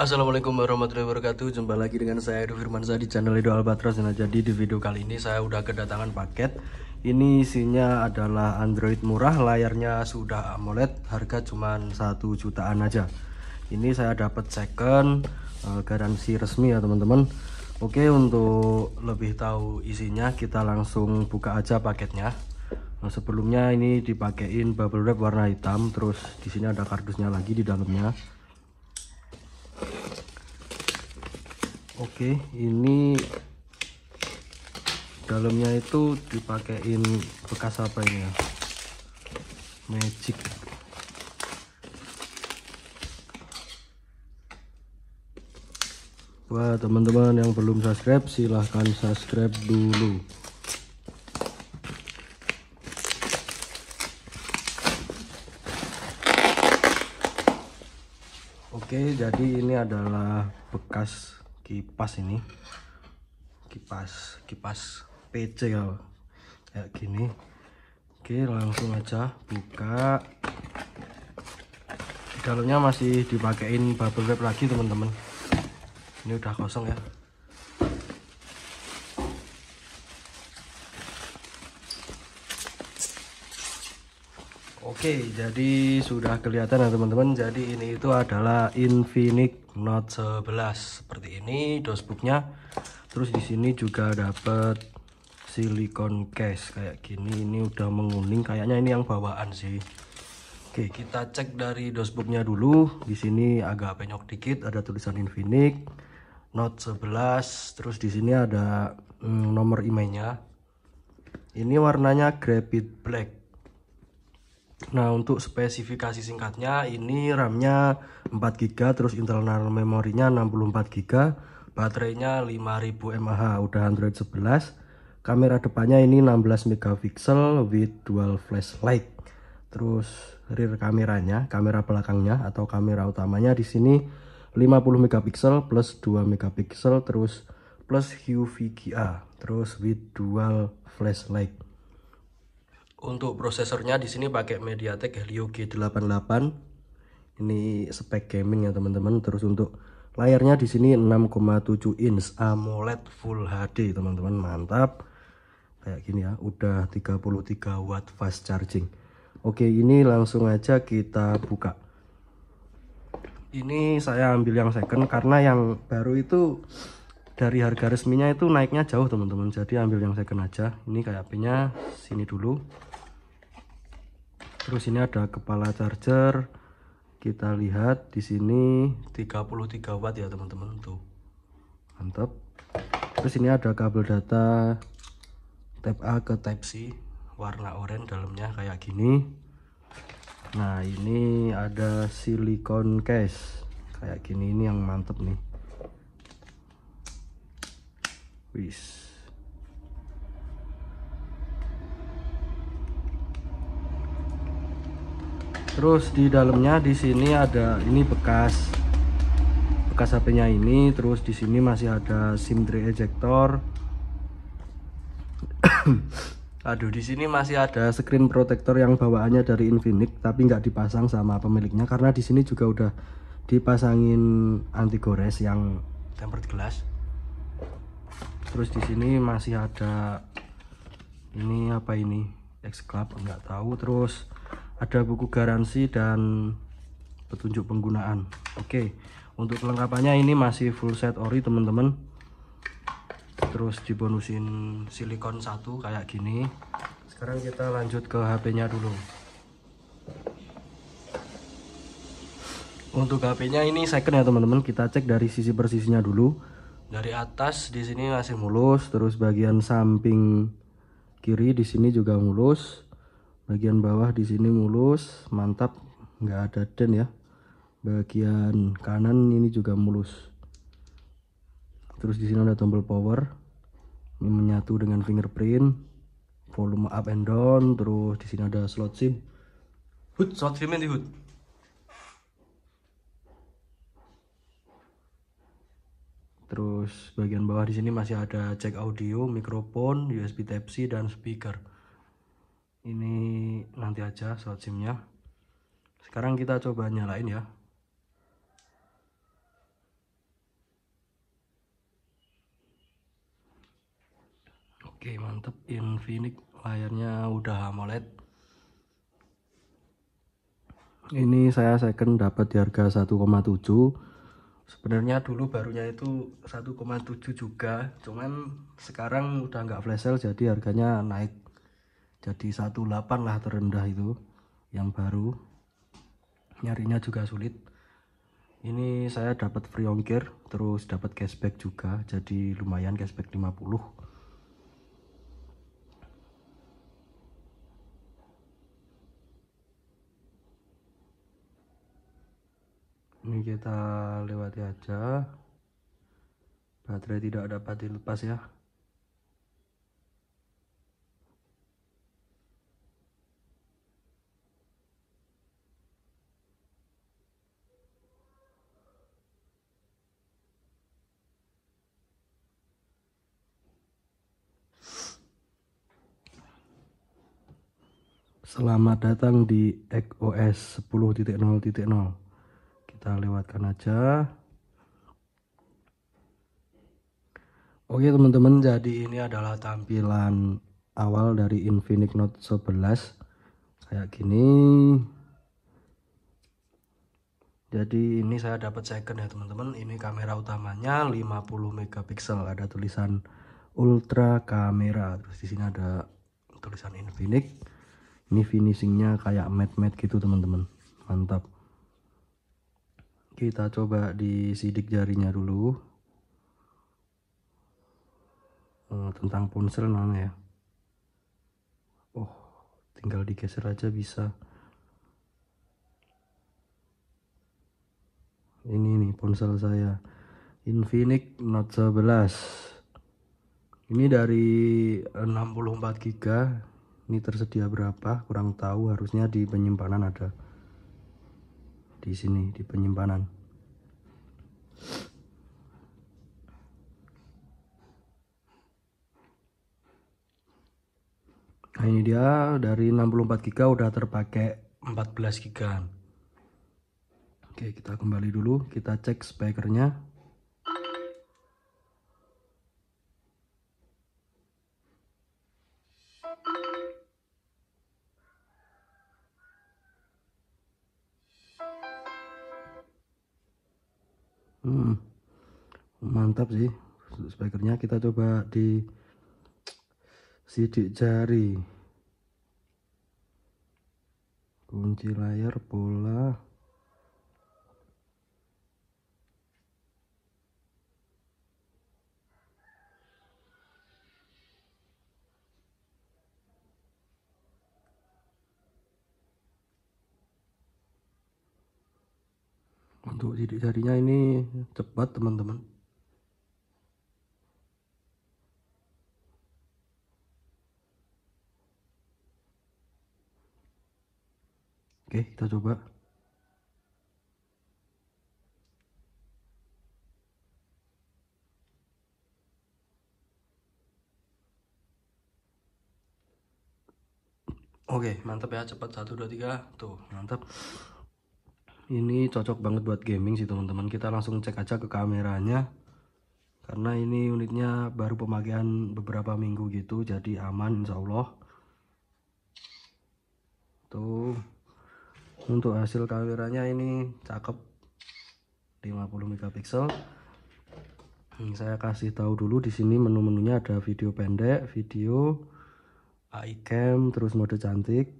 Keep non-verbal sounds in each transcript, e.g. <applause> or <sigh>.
Assalamualaikum warahmatullahi wabarakatuh Jumpa lagi dengan saya Edo saya di channel Edo Albatros Nah jadi di video kali ini saya udah kedatangan paket Ini isinya adalah Android murah Layarnya sudah AMOLED Harga cuma 1 jutaan aja Ini saya dapat second eh, Garansi resmi ya teman-teman Oke untuk lebih tahu isinya Kita langsung buka aja paketnya Nah, sebelumnya ini dipakein bubble wrap warna hitam, terus di sini ada kardusnya lagi di dalamnya. Oke, ini dalamnya itu dipakein bekas apa ini ya? Magic. Wah, teman-teman yang belum subscribe, silahkan subscribe dulu. Oke, jadi ini adalah bekas kipas ini kipas kipas PC ya kayak gini oke langsung aja buka dalamnya masih dipakein bubble wrap lagi teman-teman ini udah kosong ya Oke, jadi sudah kelihatan ya teman-teman. Jadi ini itu adalah Infinix Note 11 seperti ini dosbooknya. Terus di sini juga dapat silikon case kayak gini. Ini udah menguning. Kayaknya ini yang bawaan sih. Oke, kita cek dari dosbooknya dulu. Di sini agak penyok dikit. Ada tulisan Infinix Note 11. Terus di sini ada mm, nomor emailnya Ini warnanya Graphite Black Nah untuk spesifikasi singkatnya ini RAM-nya 4GB terus internal memorinya 64GB baterainya 5000 mAh udah Android 11 kamera depannya ini 16 mp with dual flashlight terus rear kameranya kamera belakangnya atau kamera utamanya di sini 50 mp plus 2 mp terus plus VGA terus with dual flashlight untuk prosesornya di sini pakai MediaTek Helio G88. Ini spek gaming ya teman-teman. Terus untuk layarnya di sini 6,7 inch AMOLED Full HD teman-teman. Mantap. Kayak gini ya, udah 33 watt fast charging. Oke, ini langsung aja kita buka. Ini saya ambil yang second karena yang baru itu dari harga resminya itu naiknya jauh teman-teman jadi ambil yang second aja ini kayak HP nya sini dulu terus ini ada kepala charger kita lihat di sini 33 watt ya teman-teman tuh mantap terus ini ada kabel data type A ke type C warna oranye dalamnya kayak gini nah ini ada silikon case kayak gini ini yang mantep nih wis terus di dalamnya di sini ada ini bekas bekas HP-nya ini terus di sini masih ada SIM tray ejector <coughs> aduh di sini masih ada screen protector yang bawaannya dari Infinix tapi nggak dipasang sama pemiliknya karena di sini juga udah dipasangin anti gores yang tempered glass terus di sini masih ada ini apa ini X Club nggak tahu terus ada buku garansi dan petunjuk penggunaan oke untuk kelengkapannya ini masih full set ori teman-teman terus dibonusin silikon satu kayak gini sekarang kita lanjut ke HP nya dulu untuk HP nya ini second ya teman-teman kita cek dari sisi persisnya dulu dari atas di sini masih mulus terus bagian samping kiri di sini juga mulus bagian bawah di sini mulus mantap nggak ada den ya bagian kanan ini juga mulus terus di sini ada tombol power ini menyatu dengan fingerprint volume up and down terus di sini ada slot sim hood slot sim di hood terus bagian bawah di sini masih ada jack audio mikrofon USB Type C dan speaker ini nanti aja soal simnya sekarang kita coba nyalain ya Oke mantep Infinix layarnya udah AMOLED ini saya second dapat di harga 1,7 sebenarnya dulu barunya itu 1,7 juga cuman sekarang udah nggak flash sale jadi harganya naik jadi 18 lah terendah itu yang baru nyarinya juga sulit ini saya dapat free ongkir terus dapat cashback juga jadi lumayan cashback 50 ini kita lewati aja baterai tidak dapat dilepas ya Selamat datang di XOS 10.0.0. Kita lewatkan aja. Oke teman-teman, jadi ini adalah tampilan awal dari Infinix Note 11 kayak gini. Jadi ini saya dapat second ya teman-teman. Ini kamera utamanya 50 megapiksel. Ada tulisan ultra kamera. Terus di sini ada tulisan Infinix ini finishingnya kayak matte-matte gitu teman-teman mantap kita coba di sidik jarinya dulu eh, tentang ponsel mana ya oh tinggal digeser aja bisa ini nih ponsel saya Infinix Note 11 ini dari 64 gb ini tersedia berapa kurang tahu harusnya di penyimpanan ada di sini di penyimpanan nah ini dia dari 64 giga udah terpakai 14 giga oke kita kembali dulu kita cek spekernya hmm, mantap sih spekernya kita coba di sidik jari kunci layar pola untuk sidik jarinya ini cepat teman-teman Oke, kita coba. Oke, mantap ya. Cepat satu dua tiga, Tuh, mantap ini cocok banget buat gaming sih teman-teman kita langsung cek aja ke kameranya karena ini unitnya baru pemakaian beberapa minggu gitu jadi aman insya Allah tuh untuk hasil kameranya ini cakep 50 megapiksel hmm, saya kasih tahu dulu di sini menu-menunya ada video pendek video iCam terus mode cantik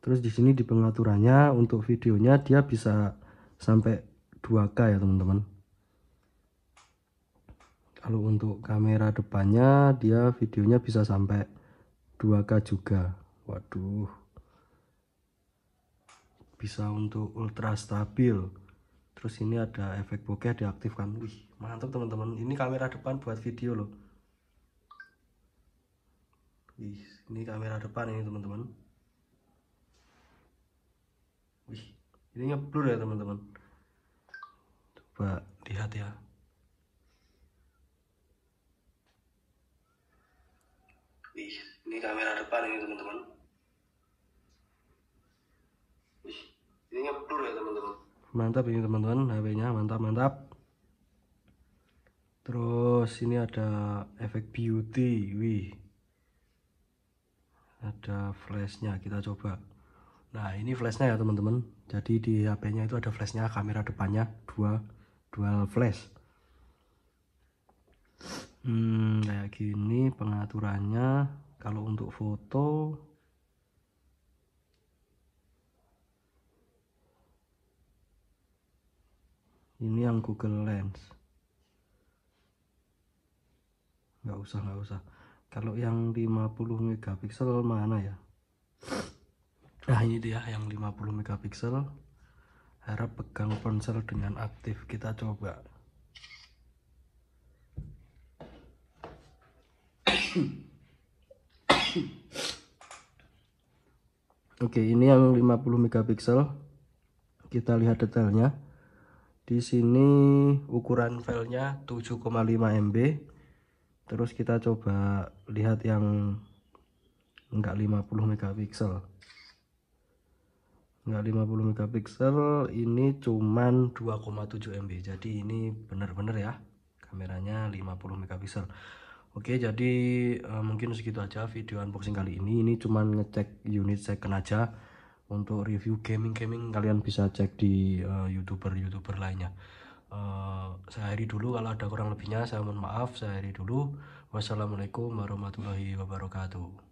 Terus di sini di pengaturannya untuk videonya dia bisa sampai 2K ya teman-teman. Kalau untuk kamera depannya dia videonya bisa sampai 2K juga. Waduh. Bisa untuk ultra stabil. Terus ini ada efek bokeh diaktifkan. Wih, mantap teman-teman. Ini kamera depan buat video loh. Wih, ini kamera depan ini teman-teman. Wih, ini ngeblur ya teman-teman. Coba lihat ya. Wih, ini kamera depan ini teman-teman. Wih, ini ngeblur ya teman-teman. Mantap ini teman-teman, HP-nya mantap-mantap. Terus ini ada efek beauty, wih. Ada flashnya, kita coba. Nah ini flashnya ya teman-teman. Jadi di HP-nya itu ada flashnya, kamera depannya dua dual flash. Hmm, kayak gini pengaturannya. Kalau untuk foto, ini yang Google Lens. Nggak usah, nggak usah. Kalau yang 50 megapiksel mana ya? Nah ini dia yang 50 megapiksel. Harap pegang ponsel dengan aktif. Kita coba. <coughs> Oke, ini yang 50 megapiksel. Kita lihat detailnya. Di sini ukuran filenya 7,5 MB. Terus kita coba lihat yang enggak 50 megapiksel nggak 50 megapiksel ini cuman 2,7 MB jadi ini benar-benar ya kameranya 50 megapiksel Oke jadi uh, mungkin segitu aja video unboxing kali ini ini cuman ngecek unit second aja untuk review gaming-gaming kalian bisa cek di eh, youtuber-youtuber uh, lainnya uh, eh, saya hari dulu kalau ada kurang lebihnya saya mohon maaf saya hari dulu wassalamualaikum warahmatullahi wabarakatuh